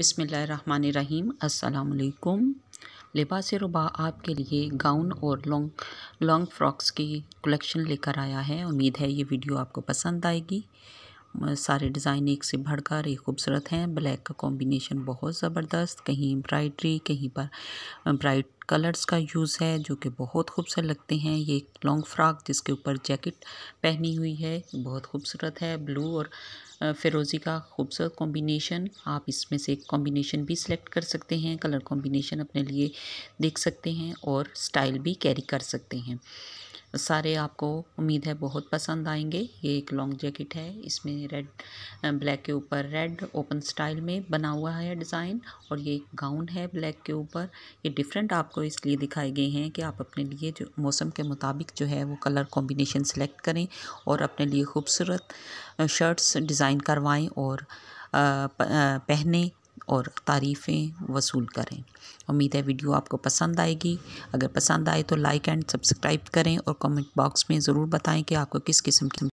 बिसमीम अल्लाम लिबास रुबा आपके लिए गाउन और लॉन्ग लॉन्ग फ्रॉक्स की कलेक्शन लेकर आया है उम्मीद है ये वीडियो आपको पसंद आएगी सारे डिज़ाइन एक से भड़कर एक खूबसूरत हैं ब्लैक का कॉम्बिनेशन बहुत ज़बरदस्त कहीं ब्राइटरी कहीं पर ब्राइट कलर्स का यूज़ है जो कि बहुत खूबसूरत लगते हैं ये एक लॉन्ग फ्रॉक जिसके ऊपर जैकेट पहनी हुई है बहुत खूबसूरत है ब्लू और फिरोज़ी का खूबसूरत कॉम्बिनेशन आप इसमें से एक कॉम्बिनेशन भी सिलेक्ट कर सकते हैं कलर कॉम्बिनेशन अपने लिए देख सकते हैं और स्टाइल भी कैरी कर सकते हैं सारे आपको उम्मीद है बहुत पसंद आएंगे ये एक लॉन्ग जैकेट है इसमें रेड ब्लैक के ऊपर रेड ओपन स्टाइल में बना हुआ है डिज़ाइन और ये एक गाउन है ब्लैक के ऊपर ये डिफरेंट आपको इसलिए दिखाए गए हैं कि आप अपने लिए जो मौसम के मुताबिक जो है वो कलर कॉम्बिनेशन सेलेक्ट करें और अपने लिए खूबसूरत शर्ट्स डिज़ाइन करवाएँ और पहने और तारीफ़ें वसूल करें उम्मीद है वीडियो आपको पसंद आएगी अगर पसंद आए तो लाइक एंड सब्सक्राइब करें और कमेंट बॉक्स में ज़रूर बताएं कि आपको किस किस्म की